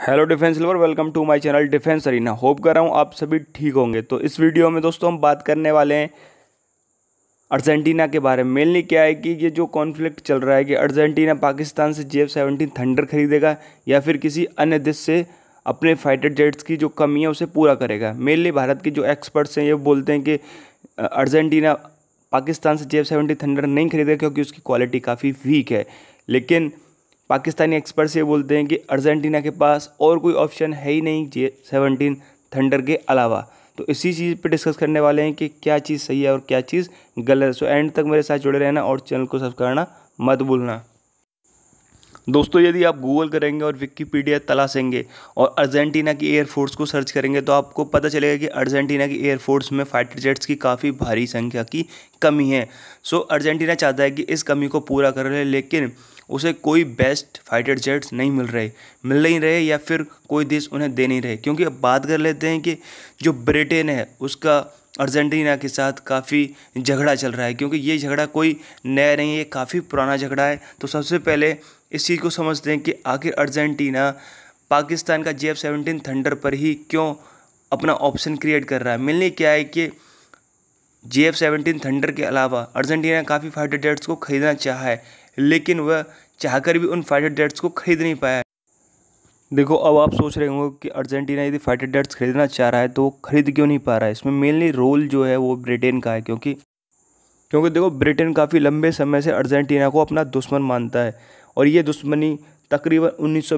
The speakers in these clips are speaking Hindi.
hello defence lover welcome to my channel defence arena hope कर रहा हूँ आप सभी ठीक होंगे तो इस वीडियो में दोस्तों हम बात करने वाले हैं अर्जेंटीना के बारे में मेनली क्या है कि ये जो कॉन्फ्लिक्ट चल रहा है कि अर्जेंटीना पाकिस्तान से जे एफ सेवनटीन थंडर खरीदेगा या फिर किसी अन्य देश से अपने फाइटर जेट्स की जो कमी है उसे पूरा करेगा मेनली भारत के जो एक्सपर्ट्स हैं ये बोलते हैं कि अर्जेंटीना पाकिस्तान से जे एफ सेवेंटी थंडर नहीं खरीदेगा क्योंकि उसकी क्वालिटी काफ़ी वीक है लेकिन पाकिस्तानी एक्सपर्ट्स ये बोलते हैं कि अर्जेंटीना के पास और कोई ऑप्शन है ही नहीं जे सेवनटीन थंडर के अलावा तो इसी चीज़ पे डिस्कस करने वाले हैं कि क्या चीज़ सही है और क्या चीज़ गलत है सो एंड तक मेरे साथ जुड़े रहना और चैनल को सब्सक्राइब करना मत भूलना दोस्तों यदि आप गूगल करेंगे और विकीपीडिया तलाशेंगे और अर्जेंटीना की एयरफोर्स को सर्च करेंगे तो आपको पता चलेगा कि अर्जेंटीना की एयरफोर्स में फाइटर जेट्स की काफ़ी भारी संख्या की कमी है सो अर्जेंटीना चाहता है कि इस कमी को पूरा कर ले, लेकिन उसे कोई बेस्ट फाइटर जेट्स नहीं मिल रहे मिल नहीं रहे या फिर कोई देश उन्हें दे नहीं रहे क्योंकि अब बात कर लेते हैं कि जो ब्रिटेन है उसका अर्जेंटीना के साथ काफ़ी झगड़ा चल रहा है क्योंकि ये झगड़ा कोई नया नहीं है काफ़ी पुराना झगड़ा है तो सबसे पहले इस चीज़ को समझते हैं कि आखिर अर्जेंटीना पाकिस्तान का जे एफ सेवेंटीन थंडर पर ही क्यों अपना ऑप्शन क्रिएट कर रहा है मिलने क्या है कि जे एफ सेवेंटीन थंडर के अलावा अर्जेंटीना काफ़ी फाइटर जेट्स को खरीदना चाहा है लेकिन वह चाहकर भी उन फाइटर डेट्स को खरीद नहीं पाया देखो अब आप सोच रहे होंगे कि अर्जेंटीना यदि फाइटर डेट्स खरीदना चाह रहा है तो खरीद क्यों नहीं पा रहा है इसमें मेनली रोल जो है वो ब्रिटेन का है क्योंकि क्योंकि देखो ब्रिटेन काफ़ी लंबे समय से अर्जेंटीना को अपना दुश्मन मानता है और ये दुश्मनी तकरीबन उन्नीस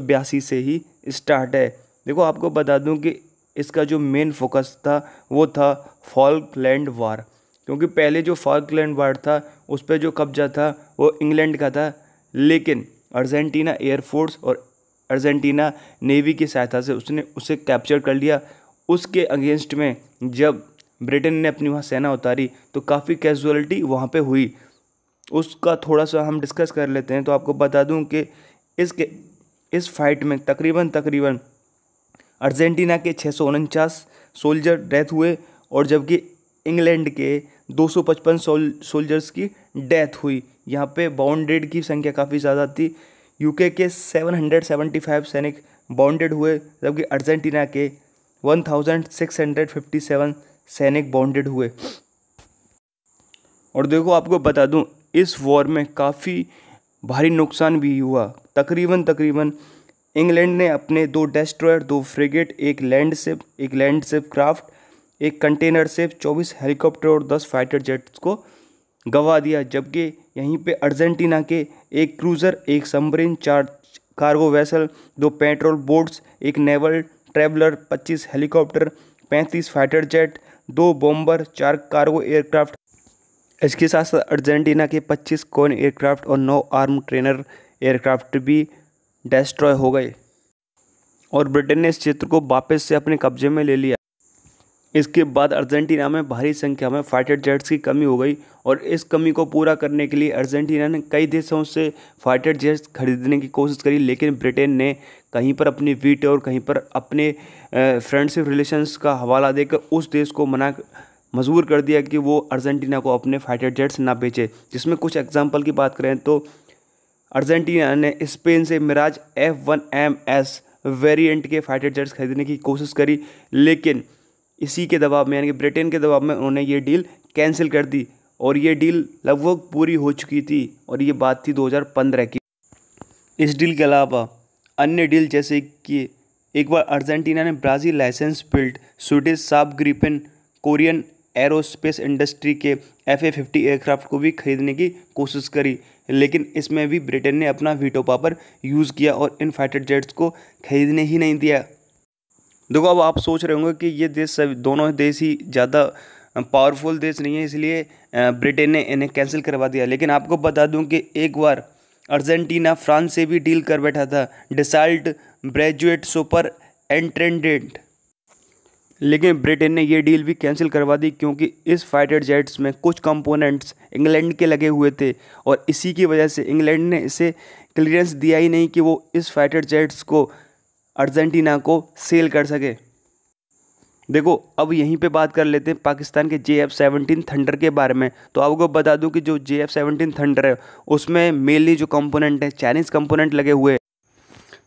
से ही स्टार्ट है देखो आपको बता दूं कि इसका जो मेन फोकस था वो था फॉल्कलैंड वार क्योंकि पहले जो फॉल्कलैंड वार था उस पर जो कब्जा था वो इंग्लैंड का था लेकिन अर्जेंटीना एयरफोर्स और अर्जेंटीना नेवी की सहायता से उसने उसे कैप्चर कर लिया उसके अगेंस्ट में जब ब्रिटेन ने अपनी वहाँ सेना उतारी तो काफ़ी कैजुअलिटी वहाँ पे हुई उसका थोड़ा सा हम डिस्कस कर लेते हैं तो आपको बता दूं कि इसके इस फाइट में तकरीबन तकरीबन अर्जेंटीना के छः सौ उनचास सोल्जर डेथ हुए और जबकि इंग्लैंड के 255 सोल्जर्स की डेथ हुई यहाँ पे बाउंडेड की संख्या काफ़ी ज़्यादा थी यूके के 775 सैनिक बाउंडेड हुए जबकि अर्जेंटीना के 1657 सैनिक बाउंडेड हुए और देखो आपको बता दूं इस वॉर में काफ़ी भारी नुकसान भी हुआ तकरीबन तकरीबन इंग्लैंड ने अपने दो डेस्ट्रॉयर दो फ्रिगेट एक लैंड शिप एक लैंड शिप क्राफ्ट एक कंटेनर सेप चौबीस हेलीकॉप्टर और दस फाइटर जेट्स को गंवा दिया जबकि यहीं पे अर्जेंटीना के एक क्रूज़र एक सम्बरीन चार कार्गो वेसल दो पेट्रोल बोट्स एक naval trawler 25 helicopter 35 fighter jet दो बॉम्बर चार कार्गो एयरक्राफ्ट इसके साथ साथ अर्जेंटीना के 25 कोन एयरक्राफ्ट और नौ आर्म ट्रेनर एयरक्राफ्ट भी डेस्ट्रॉय हो गए और ब्रिटेन ने इस क्षेत्र को वापस से अपने कब्जे में ले लिया इसके बाद अर्जेंटीना में भारी संख्या में फाइटर जेट्स की कमी हो गई और इस कमी को पूरा करने के लिए अर्जेंटीना ने कई देशों से फाइटर जेट्स खरीदने की कोशिश करी लेकिन ब्रिटेन ने कहीं पर अपनी वीट और कहीं पर अपने फ्रेंडशिप रिलेशंस का हवाला देकर उस देश को मना मजबूर कर दिया कि वो अर्जेंटीना को अपने फाइटर जेट्स ना बेचे जिसमें कुछ एग्जाम्पल की बात करें तो अर्जेंटीना ने स्पेन से Mirage F one M S variant के फाइटर जेट्स खरीदने की कोशिश करी लेकिन इसी के दबाव में यानी कि ब्रिटेन के दबाव में उन्होंने ये डील कैंसिल कर दी और ये डील लगभग पूरी हो चुकी थी और ये बात थी 2015 की इस डील के अलावा अन्य डील जैसे कि एक बार अर्जेंटीना ने Brazil license built Swedish Saab Gripen Korean aerospace industry के एफ ए फिफ्टी एयरक्राफ्ट को भी खरीदने की कोशिश करी लेकिन इसमें भी ब्रिटेन ने अपना वीटो पापर यूज़ किया और इन फाइटर जेट्स को खरीदने ही नहीं दिया देखो अब आप सोच रहे होंगे कि ये देश सभी दोनों देश ही ज़्यादा पावरफुल देश नहीं है इसलिए ब्रिटेन ने इन्हें कैंसिल करवा दिया लेकिन आपको बता दूं कि एक बार अर्जेंटीना फ्रांस से भी डील कर बैठा था डिसाल्ट ब्रेजुएट सुपर एंट्रेंडेंट लेकिन ब्रिटेन ने यह डील भी कैंसिल करवा दी क्योंकि इस फाइटर जेट्स में कुछ कंपोनेंट्स इंग्लैंड के लगे हुए थे और इसी की वजह से इंग्लैंड ने इसे क्लियरेंस दिया ही नहीं कि वो इस फाइटर जेट्स को अर्जेंटीना को सेल कर सके देखो अब यहीं पे बात कर लेते हैं पाकिस्तान के जे एफ सेवनटीन थंडर के बारे में तो आपको बता दूं कि जो जे एफ सेवनटीन थंडर है उसमें मेनली जो कंपोनेंट है चाइनीज़ कंपोनेंट लगे हुए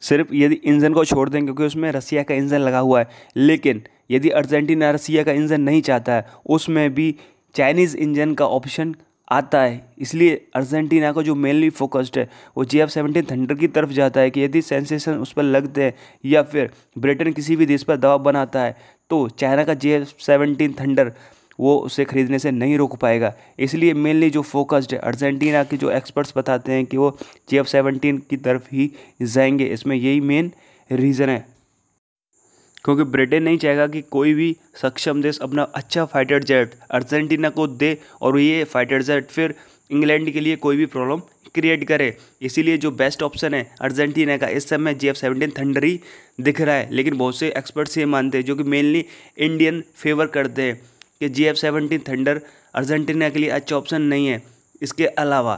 सिर्फ यदि इंजन को छोड़ दें क्योंकि उसमें रसिया का इंजन लगा हुआ है लेकिन यदि अर्जेंटीना रसिया का इंजन नहीं चाहता है उसमें भी चाइनीज़ इंजन का ऑप्शन आता है इसलिए अर्जेंटीना का जो मेनली फोकस्ड है वो जी एफ सेवेंटीन थंडर की तरफ जाता है कि यदि सेंसेशन उस पर लगते हैं या फिर ब्रिटेन किसी भी देश पर दबाव बनाता है तो चाइना का जी एफ सेवेंटीन थंडर वो उसे ख़रीदने से नहीं रोक पाएगा इसलिए मेनली जो फोकस्ड है अर्जेंटीना के जो एक्सपर्ट्स बताते हैं कि वो जी एफ सेवेंटीन की तरफ ही जाएंगे इसमें यही मेन रीज़न है क्योंकि ब्रिटेन नहीं चाहेगा कि कोई भी सक्षम देश अपना अच्छा फाइटर जेट अर्जेंटीना को दे और ये फाइटर जेट फिर इंग्लैंड के लिए कोई भी प्रॉब्लम क्रिएट करे इसीलिए जो बेस्ट ऑप्शन है अर्जेंटीना का इस समय जी एफ सेवनटीन थंडर ही दिख रहा है लेकिन बहुत से एक्सपर्ट्स ये मानते हैं जो कि मेनली इंडियन फेवर करते हैं कि G F seventeen thunder Argentina के लिए अच्छा ऑप्शन नहीं है इसके अलावा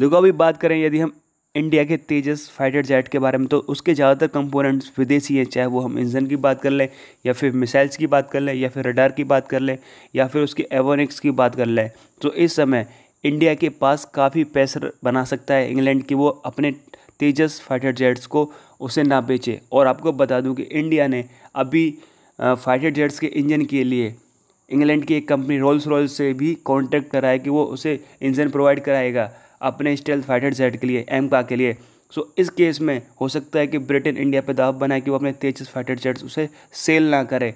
देखो अभी बात करें यदि हम इंडिया के तेजस फाइटर जेट के बारे में तो उसके ज़्यादातर कंपोनेंट्स विदेशी हैं चाहे वो हम इंजन की बात कर लें या फिर मिसाइल्स की बात कर लें या फिर रडार की बात कर लें या फिर उसके एवोनिक्स की बात कर लें तो इस समय इंडिया के पास काफ़ी पैसर बना सकता है इंग्लैंड कि वो अपने तेजस फाइटर जेट्स को उसे ना बेचे और आपको बता दूं कि इंडिया ने अभी फाइटर जेट्स के इंजन के लिए इंग्लैंड की एक कंपनी रोल्स रॉयल्स से भी कॉन्टैक्ट कराया कि वो उसे इंजन प्रोवाइड कराएगा अपने स्टेल्थ फाइटर जेट के लिए एम का के लिए सो so, इस केस में हो सकता है कि ब्रिटेन इंडिया पर दबाव बनाए कि वो अपने तेजस फाइटर जेट्स उसे सेल ना करे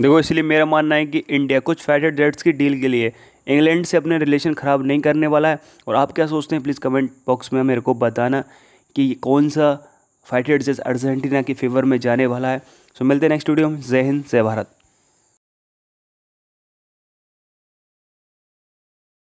देखो इसलिए मेरा मानना है कि इंडिया कुछ फाइटर जेट्स की डील के लिए इंग्लैंड से अपने रिलेशन ख़राब नहीं करने वाला है और आप क्या सोचते हैं प्लीज़ कमेंट बॉक्स में मेरे को बताना कि कौन सा फाइटर जेट्स अर्जेंटीना के फेवर में जाने वाला है सो so, मिलते हैं नेक्स्ट वीडियो में जय हिंद जय भारत